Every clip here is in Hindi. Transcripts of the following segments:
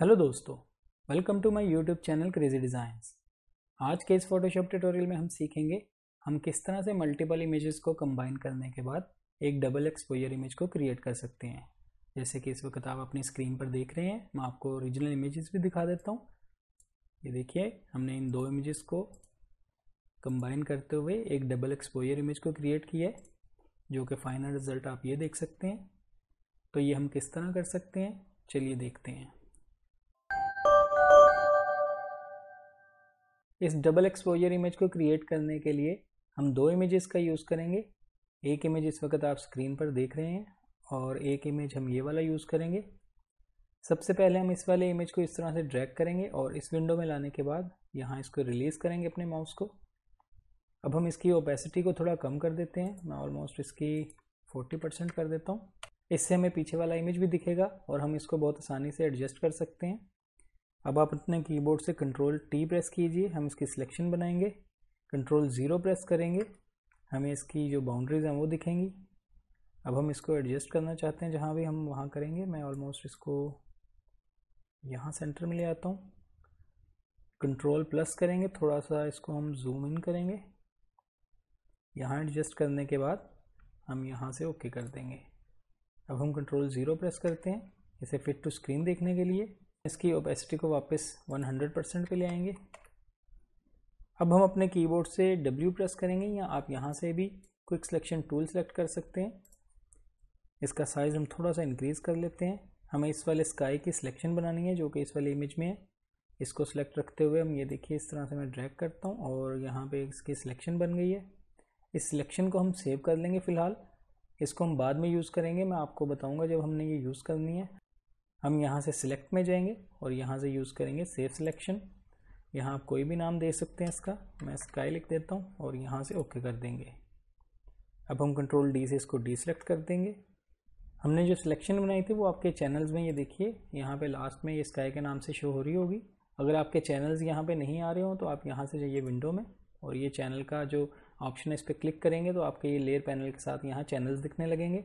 हेलो दोस्तों welcome to my YouTube channel Crazy Designs आज के इस फोटोशॉप ट्यूटोरियल में हम सीखेंगे हम किस तरह से मल्टीपल इमेजेस को कंबाइन करने के बाद एक डबल एक्सपोजर इमेज को क्रिएट कर सकते हैं जैसे कि इस वक्त आप अपनी स्क्रीन पर देख रहे हैं मैं आपको ओरिजिनल इमेजेस भी दिखा देता हूँ ये देखिए हमने इन दो इमेजेस को कंबाइन करते हुए एक डबल एक्सपोजर इमेज को क्रिएट किया है जो कि फाइनल रिजल्ट आप ये देख सकते हैं तो ये हम किस तरह कर सकते हैं चलिए देखते हैं इस डबल एक्सपोजर इमेज को क्रिएट करने के लिए हम दो इमेजेस का यूज़ करेंगे एक इमेज इस वक्त आप स्क्रीन पर देख रहे हैं और एक इमेज हम ये वाला यूज़ करेंगे सबसे पहले हम इस वाले इमेज को इस तरह से ड्रैग करेंगे और इस विंडो में लाने के बाद यहाँ इसको रिलीज़ करेंगे अपने माउस को अब हम इसकी ओपेसिटी को थोड़ा कम कर देते हैं मैं ऑलमोस्ट इसकी 40 परसेंट कर देता हूँ इससे हमें पीछे वाला इमेज भी दिखेगा और हम इसको बहुत आसानी से एडजस्ट कर सकते हैं अब आप अपने कीबोर्ड से कंट्रोल टी प्रेस कीजिए हम इसकी सिलेक्शन बनाएंगे कंट्रोल ज़ीरो प्रेस करेंगे हमें इसकी जो बाउंड्रीज हैं वो दिखेंगी अब हम इसको एडजस्ट करना चाहते हैं जहाँ भी हम वहाँ करेंगे मैं ऑलमोस्ट इसको यहाँ सेंटर में ले आता हूँ कंट्रोल प्लस करेंगे थोड़ा सा इसको हम जूम इन करेंगे यहाँ एडजस्ट करने के बाद हम यहाँ से ओके कर देंगे अब हम कंट्रोल ज़ीरो प्रेस करते हैं इसे फिट टू स्क्रीन देखने के लिए इसकी ओपेसिटी को वापस 100 परसेंट पर ले आएंगे अब हम अपने कीबोर्ड से W प्रेस करेंगे या आप यहाँ से भी क्विक सिलेक्शन टूल सेलेक्ट कर सकते हैं इसका साइज़ हम थोड़ा सा इंक्रीज़ कर लेते हैं हमें इस वाले स्काई की सिलेक्शन बनानी है जो कि इस वाले इमेज में है इसको सिलेक्ट रखते हुए हम ये देखिए इस तरह से मैं ड्रैग करता हूँ और यहाँ पे इसकी सिलेक्शन बन गई है इस सिलेक्शन को हम सेव कर लेंगे फ़िलहाल इसको हम बाद में यूज़ करेंगे मैं आपको बताऊँगा जब हमने ये यूज़ करनी है हम यहाँ से सिलेक्ट में जाएंगे और यहाँ से यूज़ करेंगे सेव सिलेक्शन यहाँ आप कोई भी नाम दे सकते हैं इसका मैं स्काई लिख देता हूँ और यहाँ से ओके कर देंगे अब हम कंट्रोल डी से इसको डीसेलेक्ट कर देंगे हमने जो सिलेक्शन बनाई थी वो आपके चैनल्स में ये देखिए यहाँ पे लास्ट में ये स्काई के नाम से शो हो रही होगी अगर आपके चैनल्स यहाँ पे नहीं आ रहे हो तो आप यहाँ से जाइए विंडो में और ये चैनल का जो ऑप्शन है इस पर क्लिक करेंगे तो आपके ये लेयर पैनल के साथ यहाँ चैनल्स दिखने लगेंगे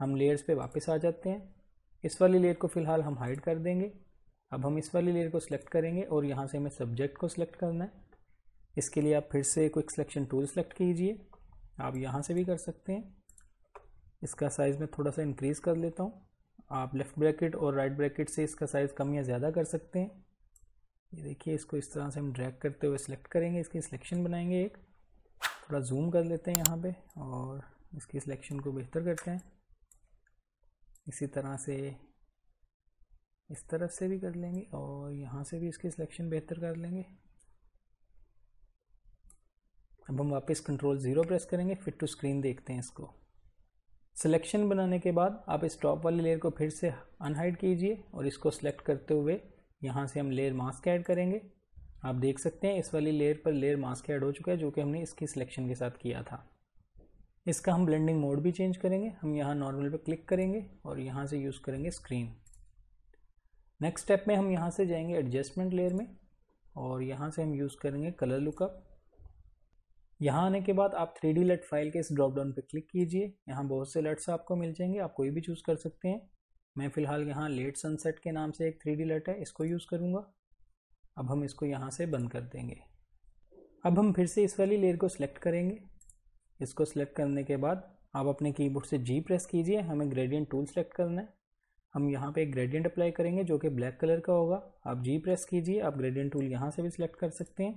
हम लेयर्स पे वापस आ जाते हैं इस वाली लेयर को फिलहाल हम हाइड कर देंगे अब हम इस वाली लेयर को सिलेक्ट करेंगे और यहाँ से हमें सब्जेक्ट को सिलेक्ट करना है इसके लिए आप फिर से क्विक सिलेक्शन टूल सेलेक्ट कीजिए आप यहाँ से भी कर सकते हैं इसका साइज़ मैं थोड़ा सा इंक्रीज़ कर लेता हूँ आप लेफ़्ट ब्रैकेट और राइट ब्रैकेट से इसका साइज़ कम या ज़्यादा कर सकते हैं ये देखिए इसको इस तरह से हम ड्रैग करते हुए सिलेक्ट करेंगे इसकी सिलेक्शन बनाएंगे एक थोड़ा जूम कर लेते हैं यहाँ पे और इसकी सिलेक्शन को बेहतर करते हैं इसी तरह से इस तरफ से भी कर लेंगे और यहाँ से भी इसकी सिलेक्शन बेहतर कर लेंगे अब हम वापस कंट्रोल ज़ीरो प्रेस करेंगे फिट टू स्क्रीन देखते हैं इसको सिलेक्शन बनाने के बाद आप इस टॉप वाली लेयर को फिर से अनहाइड कीजिए और इसको सिलेक्ट करते हुए यहाँ से हम लेयर मास्क ऐड करेंगे आप देख सकते हैं इस वाली लेयर पर लेयर मास्क ऐड हो चुका है जो कि हमने इसकी सिलेक्शन के साथ किया था इसका हम ब्लेंडिंग मोड भी चेंज करेंगे हम यहाँ नॉर्मल पे क्लिक करेंगे और यहाँ से यूज़ करेंगे स्क्रीन नेक्स्ट स्टेप में हम यहाँ से जाएंगे एडजस्टमेंट लेयर में और यहाँ से हम यूज़ करेंगे कलर लुकअप यहाँ आने के बाद आप थ्री डी लट फाइल के इस ड्रॉप डाउन पर क्लिक कीजिए यहाँ बहुत से लट्स e आपको मिल जाएंगे आप कोई भी चूज़ कर सकते हैं मैं फ़िलहाल यहाँ लेट सनसेट के नाम से एक थ्री डी लट है इसको यूज़ करूँगा अब हम इसको यहाँ से बंद कर देंगे अब हम फिर से इस वाली लेयर को सिलेक्ट करेंगे इसको सिलेक्ट करने के बाद आप अपने कीबोर्ड से जी प्रेस कीजिए हमें ग्रेडियंट टूल सेलेक्ट करना है हम यहाँ पे एक ग्रेडियंट अप्लाई करेंगे जो कि ब्लैक कलर का होगा आप जी प्रेस कीजिए आप ग्रेडियंट टूल यहाँ से भी सिलेक्ट कर सकते हैं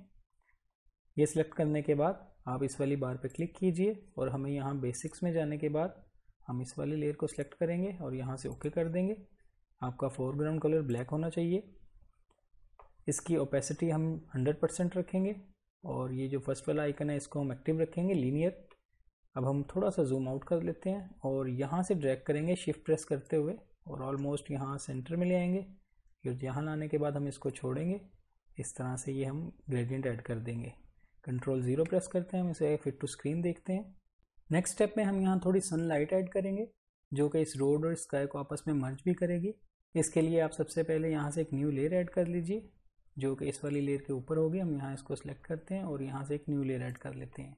ये सिलेक्ट करने के बाद आप इस वाली बार पे क्लिक कीजिए और हमें यहाँ बेसिक्स में जाने के बाद हम इस वाली लेयर को सिलेक्ट करेंगे और यहाँ से ओके कर देंगे आपका फोरग्राउंड कलर ब्लैक होना चाहिए इसकी ओपेसिटी हम हंड्रेड परसेंट रखेंगे और ये जो फर्स्ट वाला आइकन है इसको हम एक्टिव रखेंगे लीनियर अब हम थोड़ा सा जूम आउट कर लेते हैं और यहाँ से ड्रैग करेंगे शिफ्ट प्रेस करते हुए और ऑलमोस्ट यहाँ सेंटर में ले आएंगे फिर यहाँ लाने के बाद हम इसको छोड़ेंगे इस तरह से ये हम ग्रेडियंट ऐड कर देंगे कंट्रोल ज़ीरो प्रेस करते हैं हम इसे फिट टू स्क्रीन देखते हैं नेक्स्ट स्टेप में हम यहाँ थोड़ी सनलाइट ऐड करेंगे जो कि इस रोड और स्काई को आपस में मर्ज भी करेगी इसके लिए आप सबसे पहले यहाँ से एक न्यू लेयर ऐड कर लीजिए जो कि इस वाली लेयर के ऊपर होगी हम यहाँ इसको सिलेक्ट करते हैं और यहाँ से एक न्यू लेयर ऐड कर लेते हैं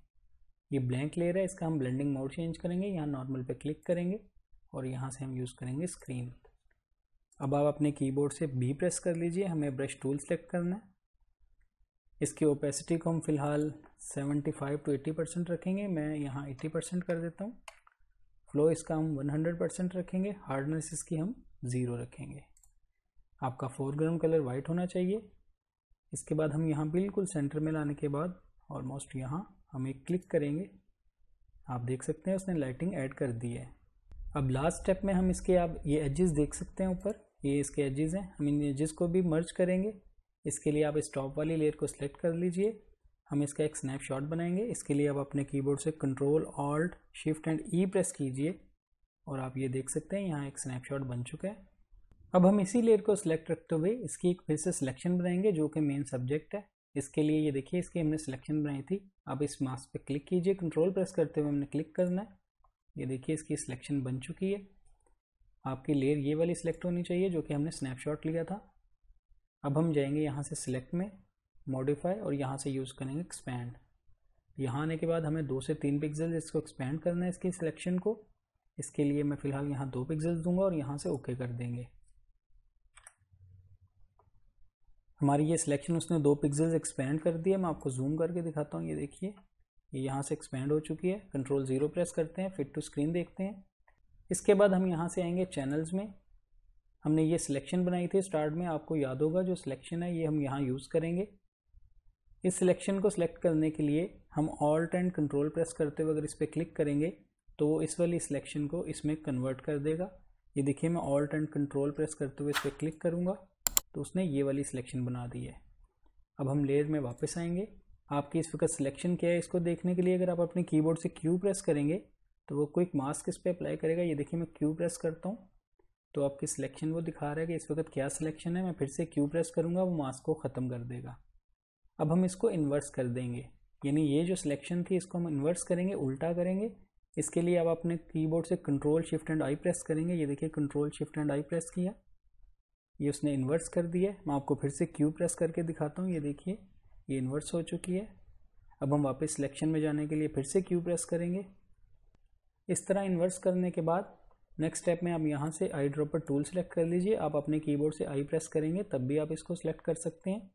ये ब्लैंक लेयर है इसका हम ब्लेंडिंग मोड चेंज करेंगे यहाँ नॉर्मल पे क्लिक करेंगे और यहाँ से हम यूज़ करेंगे स्क्रीन अब आप अपने कीबोर्ड से बी प्रेस कर लीजिए हमें ब्रश टूल सेलेक्ट करना है इसकी ओपेसिटी को हम फिलहाल 75 टू 80 परसेंट रखेंगे मैं यहाँ 80 परसेंट कर देता हूँ फ्लो इसका हम 100 परसेंट रखेंगे हार्डनेस इसकी हम ज़ीरो रखेंगे आपका फोरग्राउंड कलर वाइट होना चाहिए इसके बाद हम यहाँ बिल्कुल सेंटर में लाने के बाद ऑलमोस्ट यहाँ हम एक क्लिक करेंगे आप देख सकते हैं उसने लाइटिंग ऐड कर दी है अब लास्ट स्टेप में हम इसके आप ये एजेस देख सकते हैं ऊपर ये इसके एजेस हैं हम इन एजेस को भी मर्ज करेंगे इसके लिए आप इस टॉप वाली लेयर को सिलेक्ट कर लीजिए हम इसका एक स्नैपशॉट बनाएंगे इसके लिए आप अपने कीबोर्ड से control alt shift and E press कीजिए और आप ये देख सकते हैं यहाँ एक स्नैपशॉट बन चुका है अब हम इसी लेयर को सिलेक्ट रखते हुए इसकी एक फिर से सिलेक्शन बनाएंगे जो कि मेन सब्जेक्ट है इसके लिए ये देखिए इसकी हमने सिलेक्शन बनाई थी आप इस मास्क पे क्लिक कीजिए कंट्रोल प्रेस करते हुए हमने क्लिक करना है ये देखिए इसकी सिलेक्शन बन चुकी है आपकी लेयर ये वाली सिलेक्ट होनी चाहिए जो कि हमने स्नैपशॉट लिया था अब हम जाएंगे यहाँ से सिलेक्ट में मॉडिफाई और यहाँ से यूज़ करेंगे एक्सपैंड यहाँ आने के बाद हमें दो से तीन पिक्सल इसको एक्सपैंड करना है इसकी सिलेक्शन को इसके लिए मैं फ़िलहाल यहाँ दो पिक्सल्स दूंगा और यहाँ से ओके कर देंगे हमारी ये सिलेक्शन उसने दो पिक्सल्स एक्सपेंड कर दिया मैं आपको जूम करके दिखाता हूँ ये देखिए ये यहाँ से एक्सपेंड हो चुकी है कंट्रोल ज़ीरो प्रेस करते हैं फिट टू स्क्रीन देखते हैं इसके बाद हम यहाँ से आएंगे चैनल्स में हमने ये सिलेक्शन बनाई थी स्टार्ट में आपको याद होगा जो सिलेक्शन है ये हम यहाँ यूज़ करेंगे इस सिलेक्शन को सिलेक्ट करने के लिए हम ऑल्ट एंड कंट्रोल प्रेस करते हुए अगर इस पर क्लिक करेंगे तो वो इस वाली सिलेक्शन को इसमें कन्वर्ट कर देगा ये देखिए मैं ऑल्ट एंड कंट्रोल प्रेस करते हुए इस पर क्लिक करूँगा तो उसने ये वाली सिलेक्शन बना दी है अब हम लेयर में वापस आएंगे आपकी इस वक्त सिलेक्शन क्या है इसको देखने के लिए अगर आप अपने कीबोर्ड से क्यू प्रेस करेंगे तो वो क्विक मास्क इस पर अप्लाई करेगा ये देखिए मैं क्यू प्रेस करता हूँ तो आपकी सिलेक्शन वो दिखा रहा है कि इस वक्त क्या सिलेक्शन है मैं फिर से क्यू प्रेस करूँगा वो मास्क को ख़त्म कर देगा अब हम इसको इन्वर्स कर देंगे यानी ये जो सिलेक्शन थी इसको हम इन्वर्स करेंगे उल्टा करेंगे इसके लिए आप अपने कीबोर्ड से control shift and I press करेंगे ये देखिए control shift and I press किया ये उसने इन्वर्स कर दिया मैं आपको फिर से क्यू प्रेस करके दिखाता हूँ ये देखिए ये इन्वर्स हो चुकी है अब हम वापस सिलेक्शन में जाने के लिए फिर से क्यू प्रेस करेंगे इस तरह इन्वर्स करने के बाद नेक्स्ट स्टेप में आप यहाँ से आई ड्रॉपर टूल सेलेक्ट कर लीजिए आप अपने कीबोर्ड से आई प्रेस करेंगे तब भी आप इसको सिलेक्ट कर सकते हैं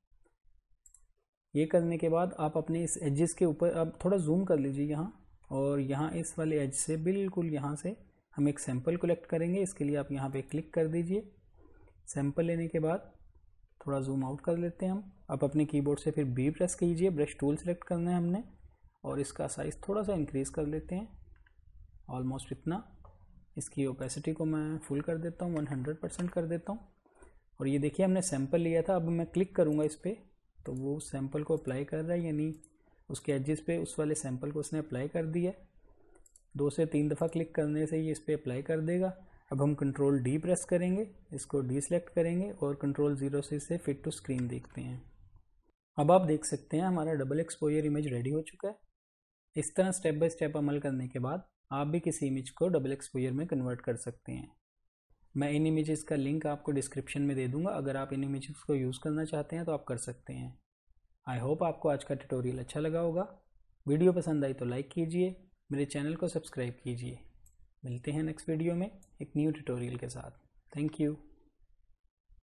ये करने के बाद आप अपने इस एजेस के ऊपर आप थोड़ा जूम कर लीजिए यहाँ और यहाँ इस वाले एज से बिल्कुल यहाँ से हम एक सैम्पल कलेक्ट करेंगे इसके लिए आप यहाँ पे क्लिक कर दीजिए सैंपल लेने के बाद थोड़ा जूम आउट कर लेते हैं हम अब अपने कीबोर्ड से फिर बी प्रेस कीजिए ब्रश टूल सेलेक्ट करना है हमने और इसका साइज़ थोड़ा सा इंक्रीज़ कर लेते हैं ऑलमोस्ट इतना इसकी ओपेसिटी को मैं फुल कर देता हूँ वन हंड्रेड परसेंट कर देता हूँ और ये देखिए हमने सैंपल लिया था अब मैं क्लिक करूँगा इस पर तो वो सैंपल को अप्लाई कर रहा है यानी उसके एजिस पे उस वाले सैंपल को उसने अप्लाई कर दिया दो से तीन दफ़ा क्लिक करने से ये इस पर अप्लाई कर देगा अब हम कंट्रोल डी प्रेस करेंगे इसको डी सेलेक्ट करेंगे और कंट्रोल ज़ीरो से इसे फिट टू स्क्रीन देखते हैं अब आप देख सकते हैं हमारा डबल एक्सपोजर इमेज रेडी हो चुका है इस तरह स्टेप बाय स्टेप अमल करने के बाद आप भी किसी इमेज को डबल एक्सपोजर में कन्वर्ट कर सकते हैं मैं इन इमेजेस का लिंक आपको डिस्क्रिप्शन में दे दूंगा अगर आप इन इमेजेस को यूज़ करना चाहते हैं तो आप कर सकते हैं आई होप आपको आज का ट्यूटोरियल अच्छा लगा होगा वीडियो पसंद आई तो लाइक कीजिए मेरे चैनल को सब्सक्राइब कीजिए मिलते हैं नेक्स्ट वीडियो में एक न्यू ट्यूटोरियल के साथ थैंक यू